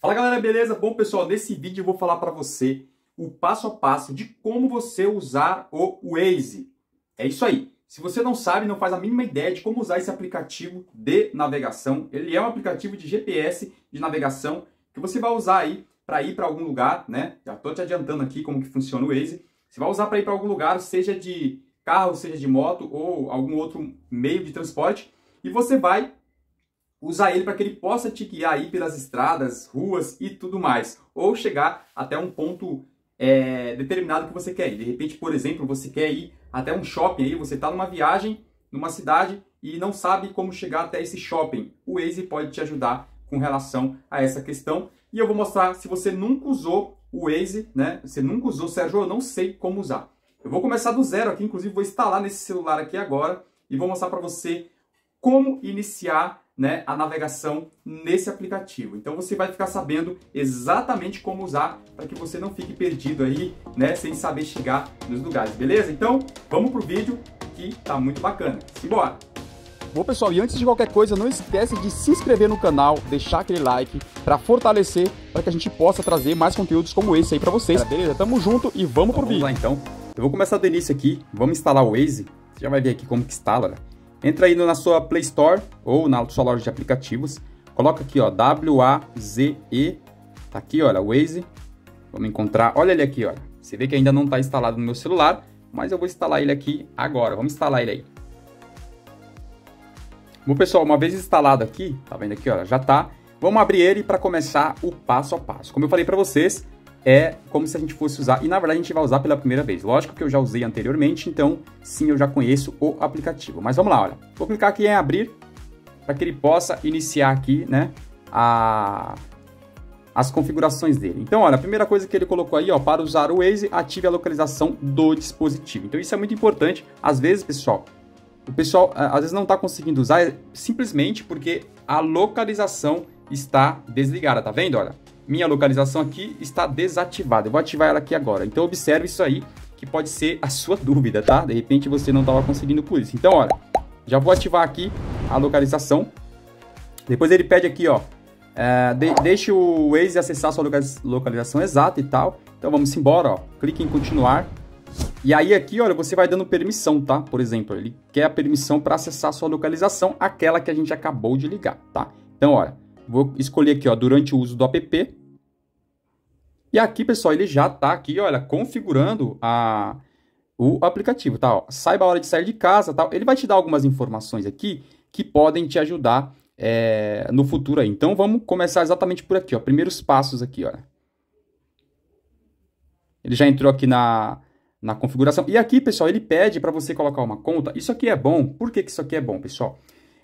Fala galera, beleza? Bom pessoal, nesse vídeo eu vou falar para você o passo a passo de como você usar o Waze. É isso aí. Se você não sabe, não faz a mínima ideia de como usar esse aplicativo de navegação, ele é um aplicativo de GPS de navegação que você vai usar aí para ir para algum lugar, né? Já estou te adiantando aqui como que funciona o Waze. Você vai usar para ir para algum lugar, seja de carro, seja de moto ou algum outro meio de transporte, e você vai usar ele para que ele possa te guiar aí pelas estradas, ruas e tudo mais, ou chegar até um ponto é, determinado que você quer ir. De repente, por exemplo, você quer ir até um shopping aí, você está numa viagem numa cidade e não sabe como chegar até esse shopping. O Waze pode te ajudar com relação a essa questão. E eu vou mostrar se você nunca usou o Waze, né? Você nunca usou, Sérgio, eu não sei como usar. Eu vou começar do zero aqui, inclusive vou instalar nesse celular aqui agora e vou mostrar para você como iniciar né, a navegação nesse aplicativo. Então você vai ficar sabendo exatamente como usar para que você não fique perdido aí, né, sem saber chegar nos lugares, beleza? Então vamos pro vídeo que tá muito bacana. Simbora! Bom pessoal, e antes de qualquer coisa, não esquece de se inscrever no canal, deixar aquele like para fortalecer, para que a gente possa trazer mais conteúdos como esse aí para vocês. Cara, beleza? Tamo junto e vamos então, pro vamos vídeo. Vamos lá então. Eu vou começar do início aqui, vamos instalar o Waze. Você já vai ver aqui como que instala, né? Entra aí na sua Play Store ou na sua loja de aplicativos, coloca aqui, ó, W-A-Z-E, tá aqui, olha, Waze. Vamos encontrar, olha ele aqui, ó. Você vê que ainda não está instalado no meu celular, mas eu vou instalar ele aqui agora. Vamos instalar ele aí. Bom, pessoal, uma vez instalado aqui, tá vendo aqui, olha, já tá. Vamos abrir ele para começar o passo a passo. Como eu falei para vocês, é como se a gente fosse usar, e na verdade a gente vai usar pela primeira vez. Lógico que eu já usei anteriormente, então sim, eu já conheço o aplicativo. Mas vamos lá, olha. Vou clicar aqui em abrir, para que ele possa iniciar aqui, né, a... as configurações dele. Então, olha, a primeira coisa que ele colocou aí, ó, para usar o Waze, ative a localização do dispositivo. Então isso é muito importante. Às vezes, pessoal, o pessoal às vezes não está conseguindo usar é simplesmente porque a localização está desligada, tá vendo? Olha, minha localização aqui está desativada. Eu vou ativar ela aqui agora. Então observe isso aí, que pode ser a sua dúvida, tá? De repente você não estava conseguindo por isso. Então, olha, já vou ativar aqui a localização. Depois ele pede aqui, ó, é, de, deixe o Waze acessar a sua localização exata e tal. Então vamos embora, ó. Clique em continuar. E aí aqui, olha, você vai dando permissão, tá? Por exemplo, ele quer a permissão para acessar a sua localização, aquela que a gente acabou de ligar, tá? Então, olha, vou escolher aqui, ó, durante o uso do app, e aqui, pessoal, ele já está aqui, olha, configurando a, o aplicativo, tá? Ó, saiba a hora de sair de casa, tal. Tá? Ele vai te dar algumas informações aqui que podem te ajudar é, no futuro aí. Então, vamos começar exatamente por aqui, ó. Primeiros passos aqui, olha. Ele já entrou aqui na, na configuração. E aqui, pessoal, ele pede para você colocar uma conta. Isso aqui é bom. Por que, que isso aqui é bom, pessoal?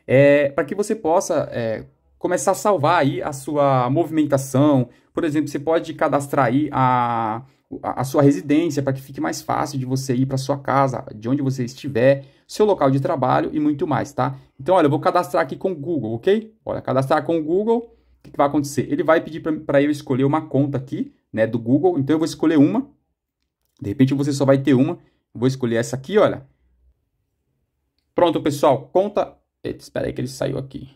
É, para que você possa é, começar a salvar aí a sua movimentação. Por exemplo, você pode cadastrar aí a, a sua residência para que fique mais fácil de você ir para sua casa, de onde você estiver, seu local de trabalho e muito mais, tá? Então, olha, eu vou cadastrar aqui com o Google, ok? Olha, cadastrar com o Google, o que, que vai acontecer? Ele vai pedir para eu escolher uma conta aqui, né, do Google. Então, eu vou escolher uma. De repente, você só vai ter uma. Eu vou escolher essa aqui, olha. Pronto, pessoal, conta... espera aí que ele saiu aqui.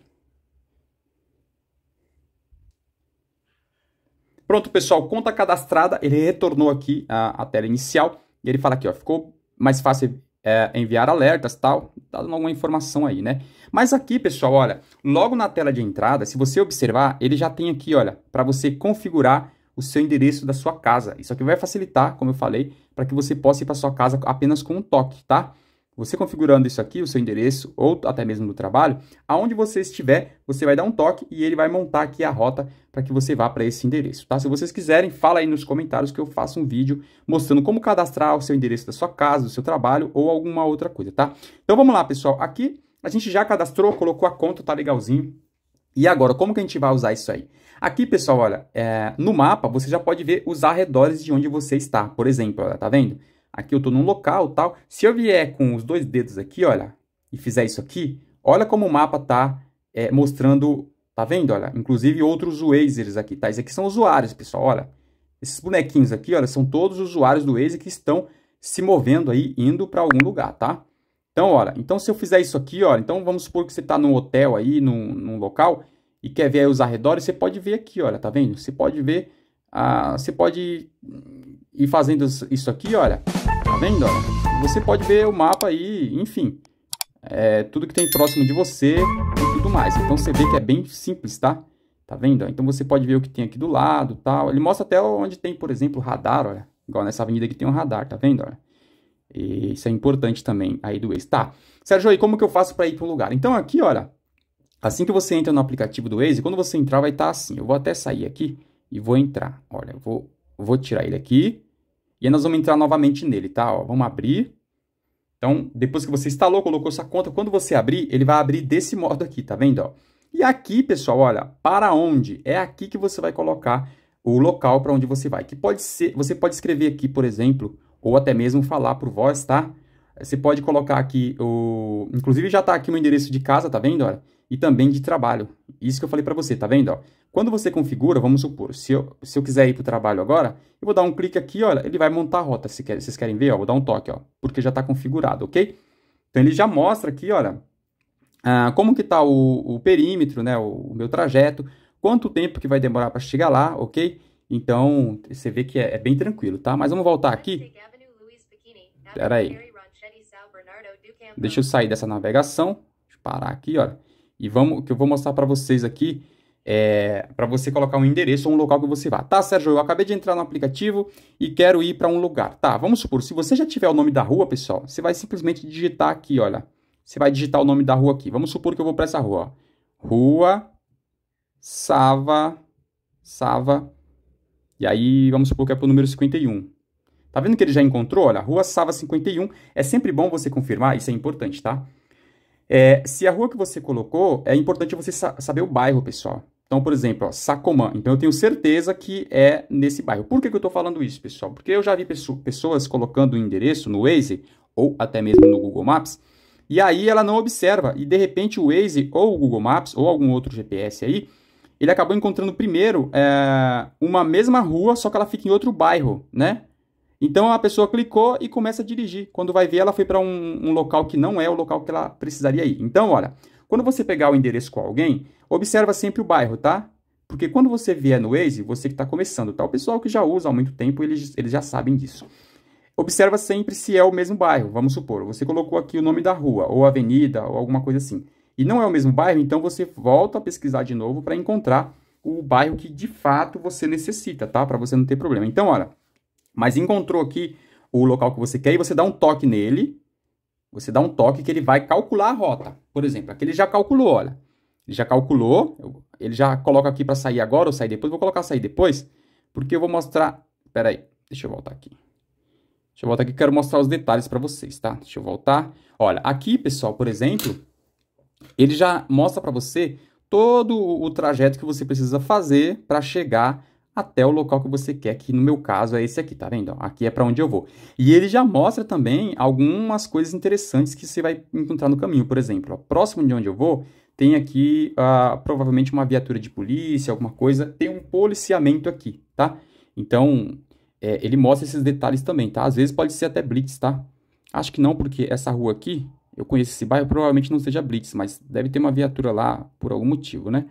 Pronto, pessoal, conta cadastrada, ele retornou aqui a, a tela inicial e ele fala aqui, ó, ficou mais fácil é, enviar alertas tal, tá dando alguma informação aí, né? Mas aqui, pessoal, olha, logo na tela de entrada, se você observar, ele já tem aqui, olha, para você configurar o seu endereço da sua casa. Isso aqui vai facilitar, como eu falei, para que você possa ir para sua casa apenas com um toque, tá? Você configurando isso aqui, o seu endereço ou até mesmo do trabalho, aonde você estiver, você vai dar um toque e ele vai montar aqui a rota para que você vá para esse endereço, tá? Se vocês quiserem, fala aí nos comentários que eu faço um vídeo mostrando como cadastrar o seu endereço da sua casa, do seu trabalho ou alguma outra coisa, tá? Então vamos lá, pessoal. Aqui a gente já cadastrou, colocou a conta, tá legalzinho. E agora, como que a gente vai usar isso aí? Aqui, pessoal, olha, é, no mapa você já pode ver os arredores de onde você está. Por exemplo, olha, tá vendo? aqui eu estou num local tal. Se eu vier com os dois dedos aqui, olha, e fizer isso aqui, olha como o mapa está é, mostrando, tá vendo? Olha, inclusive outros Wazers aqui, tá? Esses aqui são usuários, pessoal, olha. Esses bonequinhos aqui, olha, são todos usuários do Waze que estão se movendo aí, indo para algum lugar, tá? Então, olha, então se eu fizer isso aqui, olha, então vamos supor que você está num hotel aí, num, num, local, e quer ver os arredores, você pode ver aqui, olha, tá vendo? Você pode ver, ah, você pode e fazendo isso aqui, olha, tá vendo? Olha? Você pode ver o mapa aí, enfim, é, tudo que tem próximo de você e tudo mais. Então você vê que é bem simples, tá? Tá vendo? Então você pode ver o que tem aqui do lado tal. Ele mostra até onde tem, por exemplo, radar, olha. Igual nessa avenida aqui tem um radar, tá vendo? Olha. E isso é importante também aí do Waze. Tá, Sérgio, aí como que eu faço para ir para um lugar? Então aqui, olha, assim que você entra no aplicativo do Waze, quando você entrar vai estar tá assim. Eu vou até sair aqui e vou entrar. Olha, eu vou, vou tirar ele aqui. E aí nós vamos entrar novamente nele, tá? Ó, vamos abrir. Então, depois que você instalou, colocou sua conta, quando você abrir, ele vai abrir desse modo aqui, tá vendo? Ó? E aqui, pessoal, olha, para onde? É aqui que você vai colocar o local para onde você vai. Que pode ser, você pode escrever aqui, por exemplo, ou até mesmo falar por voz, tá? Você pode colocar aqui o... Inclusive já está aqui o meu endereço de casa, tá vendo? Olha? E também de trabalho. Isso que eu falei para você, tá vendo? Ó? Quando você configura, vamos supor, se eu, se eu quiser ir para o trabalho agora, eu vou dar um clique aqui, olha, ele vai montar a rota, se quer, vocês querem ver? Ó, vou dar um toque, ó, porque já está configurado, ok? Então, ele já mostra aqui, olha, ah, como que está o, o, perímetro, né, o, o, meu trajeto, quanto tempo que vai demorar para chegar lá, ok? Então, você vê que é, é bem tranquilo, tá? Mas vamos voltar aqui. Espera aí. Deixa eu sair dessa navegação, deixa eu parar aqui, olha. E vamos, que eu vou mostrar para vocês aqui é, para você colocar um endereço ou um local que você vá. Tá, Sérgio, eu acabei de entrar no aplicativo e quero ir para um lugar. Tá, vamos supor, se você já tiver o nome da rua, pessoal, você vai simplesmente digitar aqui, olha. Você vai digitar o nome da rua aqui. Vamos supor que eu vou para essa rua. Ó. Rua Sava Sava e aí vamos supor que é para o número 51. Tá vendo que ele já encontrou? Olha, Rua Sava 51. É sempre bom você confirmar, isso é importante, tá? É, se a rua que você colocou, é importante você sa saber o bairro, pessoal. Então, por exemplo, ó, Sacomã. Então, eu tenho certeza que é nesse bairro. Por que, que eu estou falando isso, pessoal? Porque eu já vi pessoas colocando o endereço no Waze, ou até mesmo no Google Maps, e aí ela não observa. E, de repente, o Waze ou o Google Maps, ou algum outro GPS aí, ele acabou encontrando primeiro é, uma mesma rua, só que ela fica em outro bairro, né? Então a pessoa clicou e começa a dirigir. Quando vai ver, ela foi para um, um, local que não é o local que ela precisaria ir. Então, olha, quando você pegar o endereço com alguém, observa sempre o bairro, tá? Porque quando você vier no Waze, você que está começando, tá? O pessoal que já usa há muito tempo, eles, eles já sabem disso. Observa sempre se é o mesmo bairro, vamos supor. Você colocou aqui o nome da rua, ou avenida, ou alguma coisa assim. E não é o mesmo bairro, então você volta a pesquisar de novo para encontrar o bairro que de fato você necessita, tá? Para você não ter problema. Então, olha, mas encontrou aqui o local que você quer e você dá um toque nele, você dá um toque que ele vai calcular a rota. Por exemplo, aqui ele já calculou, olha. Ele já calculou, ele já coloca aqui para sair agora ou sair depois. Vou colocar sair depois, porque eu vou mostrar... Peraí, aí, deixa eu voltar aqui. Deixa eu voltar aqui, quero mostrar os detalhes para vocês, tá? Deixa eu voltar. Olha, aqui, pessoal, por exemplo, ele já mostra para você todo o trajeto que você precisa fazer para chegar até o local que você quer, que no meu caso é esse aqui, tá vendo? Aqui é para onde eu vou. E ele já mostra também algumas coisas interessantes que você vai encontrar no caminho, por exemplo, ó, próximo de onde eu vou, tem aqui ah, provavelmente uma viatura de polícia, alguma coisa, tem um policiamento aqui, tá? Então, é, ele mostra esses detalhes também, tá? Às vezes pode ser até blitz, tá? Acho que não, porque essa rua aqui, eu conheço esse bairro, provavelmente não seja blitz, mas deve ter uma viatura lá por algum motivo, né?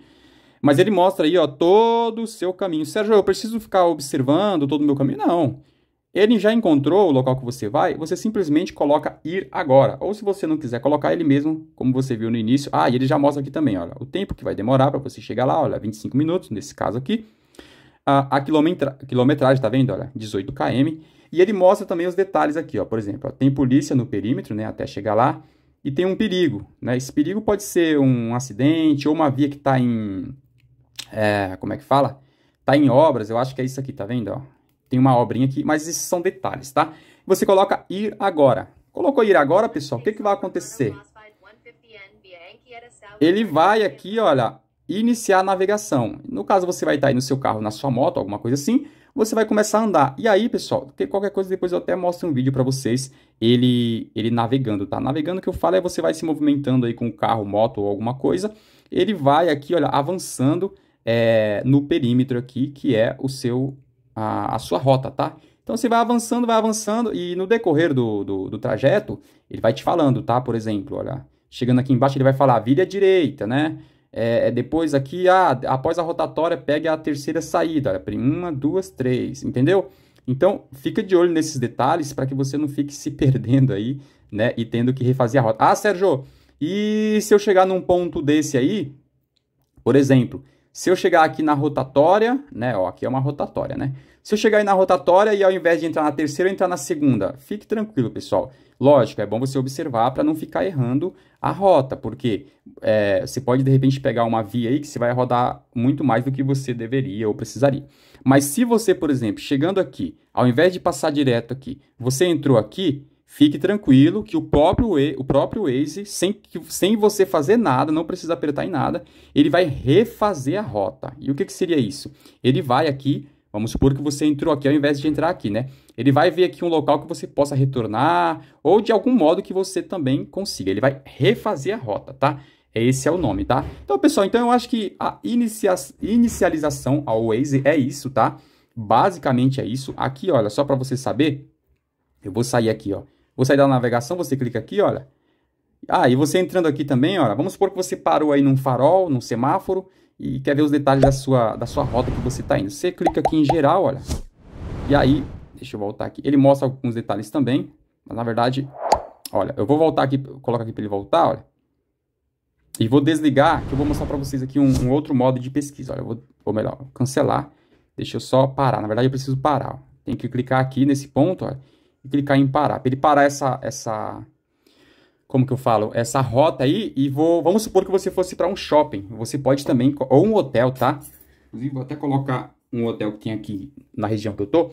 Mas ele mostra aí, ó, todo o seu caminho. Sérgio, eu preciso ficar observando todo o meu caminho? Não. Ele já encontrou o local que você vai, você simplesmente coloca ir agora. Ou se você não quiser colocar ele mesmo, como você viu no início. Ah, e ele já mostra aqui também, olha, o tempo que vai demorar para você chegar lá, olha, 25 minutos, nesse caso aqui. A, a quilometra, quilometragem, tá vendo? Olha, 18 km. E ele mostra também os detalhes aqui, ó. Por exemplo, ó, tem polícia no perímetro, né, até chegar lá. E tem um perigo, né? Esse perigo pode ser um acidente ou uma via que está em é, como é que fala? Tá em obras, eu acho que é isso aqui, tá vendo? Ó, tem uma obrinha aqui, mas esses são detalhes, tá? Você coloca ir agora. Colocou ir agora, pessoal, o que, que vai acontecer? Ele vai aqui, olha, iniciar a navegação. No caso, você vai estar aí no seu carro, na sua moto, alguma coisa assim, você vai começar a andar. E aí, pessoal, qualquer coisa depois eu até mostro um vídeo para vocês, ele, ele navegando, tá? Navegando, que eu falo é você vai se movimentando aí com o carro, moto ou alguma coisa. Ele vai aqui, olha, avançando, é, no perímetro aqui, que é o seu, a, a, sua rota, tá? Então, você vai avançando, vai avançando, e no decorrer do, do, do, trajeto, ele vai te falando, tá? Por exemplo, olha, chegando aqui embaixo, ele vai falar, vire à direita, né? É, é depois aqui, ah, após a rotatória, pegue a terceira saída, olha, uma, duas, três, Entendeu? Então, fica de olho nesses detalhes para que você não fique se perdendo aí, né? E tendo que refazer a rota. Ah, Sérgio, e se eu chegar num ponto desse aí, por exemplo, se eu chegar aqui na rotatória, né, ó, aqui é uma rotatória, né? Se eu chegar aí na rotatória e ao invés de entrar na terceira, eu entrar na segunda, fique tranquilo, pessoal. Lógico, é bom você observar para não ficar errando a rota, porque é, você pode de repente pegar uma via aí que você vai rodar muito mais do que você deveria ou precisaria. Mas se você, por exemplo, chegando aqui, ao invés de passar direto aqui, você entrou aqui, Fique tranquilo que o próprio, o próprio Waze, sem, sem você fazer nada, não precisa apertar em nada, ele vai refazer a rota. E o que, que seria isso? Ele vai aqui, vamos supor que você entrou aqui ao invés de entrar aqui, né? Ele vai ver aqui um local que você possa retornar ou de algum modo que você também consiga. Ele vai refazer a rota, tá? É, esse é o nome, tá? Então, pessoal, então eu acho que a inicia inicialização ao Waze é isso, tá? Basicamente é isso. Aqui, olha, só para você saber, eu vou sair aqui, ó. Vou sair da navegação, você clica aqui, olha. Ah, e você entrando aqui também, olha, vamos supor que você parou aí num farol, num semáforo, e quer ver os detalhes da sua, da sua rota que você está indo. Você clica aqui em geral, olha, e aí, deixa eu voltar aqui, ele mostra alguns detalhes também, mas na verdade, olha, eu vou voltar aqui, coloca aqui para ele voltar, olha, e vou desligar, que eu vou mostrar para vocês aqui um, um, outro modo de pesquisa, olha, eu vou, ou melhor, cancelar, deixa eu só parar, na verdade eu preciso parar, ó. tem que clicar aqui nesse ponto, olha, e clicar em parar. Para ele parar essa, essa, como que eu falo, essa rota aí e vou, vamos supor que você fosse para um shopping. Você pode também, ou um hotel, tá? Inclusive, vou até colocar um hotel que tem aqui na região que eu tô.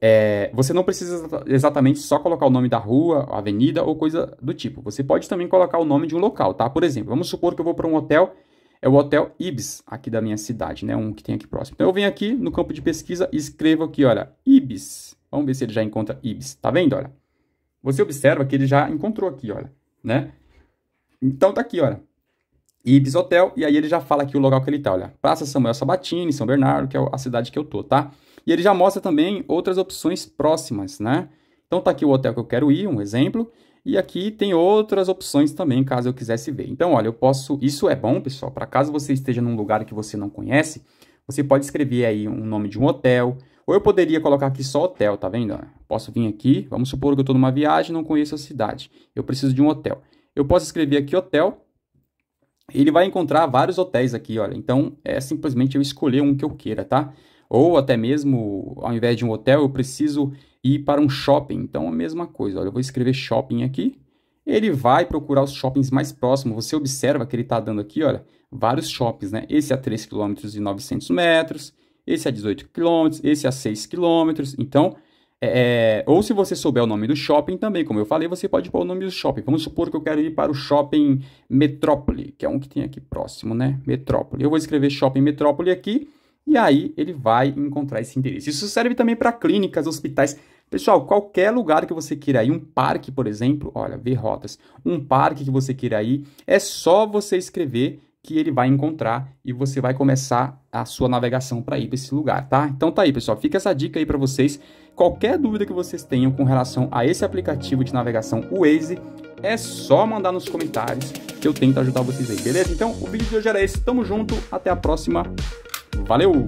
É, você não precisa exatamente só colocar o nome da rua, avenida ou coisa do tipo. Você pode também colocar o nome de um local, tá? Por exemplo, vamos supor que eu vou para um hotel é o Hotel Ibis, aqui da minha cidade, né? Um que tem aqui próximo. Então eu venho aqui no campo de pesquisa e escrevo aqui, olha, Ibis. Vamos ver se ele já encontra Ibis. Tá vendo, olha? Você observa que ele já encontrou aqui, olha, né? Então tá aqui, olha. Ibis Hotel, e aí ele já fala aqui o local que ele tá, olha. Praça Samuel Sabatini, São Bernardo, que é a cidade que eu tô, tá? E ele já mostra também outras opções próximas, né? Então tá aqui o hotel que eu quero ir, um exemplo, e aqui tem outras opções também, caso eu quisesse ver. Então, olha, eu posso, isso é bom, pessoal, para caso você esteja num lugar que você não conhece, você pode escrever aí um nome de um hotel, ou eu poderia colocar aqui só hotel, tá vendo? Posso vir aqui, vamos supor que eu estou numa viagem, não conheço a cidade, eu preciso de um hotel. Eu posso escrever aqui hotel, ele vai encontrar vários hotéis aqui, olha. Então, é simplesmente eu escolher um que eu queira, tá? Ou até mesmo, ao invés de um hotel, eu preciso ir para um shopping. Então, a mesma coisa. Olha, eu vou escrever shopping aqui. Ele vai procurar os shoppings mais próximos. Você observa que ele está dando aqui, olha, vários shoppings, né? Esse a 3 km e 900 metros, esse a 18 km, esse a 6 km. Então, é, é, ou se você souber o nome do shopping também, como eu falei, você pode pôr o nome do shopping. Vamos supor que eu quero ir para o shopping Metrópole, que é um que tem aqui próximo, né? Metrópole. Eu vou escrever shopping Metrópole aqui e aí ele vai encontrar esse interesse. Isso serve também para clínicas, hospitais. Pessoal, qualquer lugar que você queira ir, um parque, por exemplo, olha, ver rotas, um parque que você queira ir, é só você escrever que ele vai encontrar e você vai começar a sua navegação para ir para esse lugar, tá? Então tá aí, pessoal, fica essa dica aí para vocês. Qualquer dúvida que vocês tenham com relação a esse aplicativo de navegação, Waze, é só mandar nos comentários que eu tento ajudar vocês aí, beleza? Então, o vídeo de hoje era esse. Tamo junto, até a próxima. Valeu!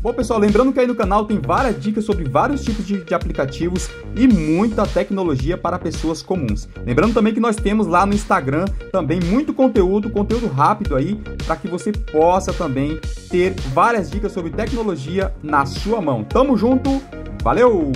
Bom, pessoal, lembrando que aí no canal tem várias dicas sobre vários tipos de, de, aplicativos e muita tecnologia para pessoas comuns. Lembrando também que nós temos lá no Instagram também muito conteúdo, conteúdo rápido aí, para que você possa também ter várias dicas sobre tecnologia na sua mão. Tamo junto, valeu!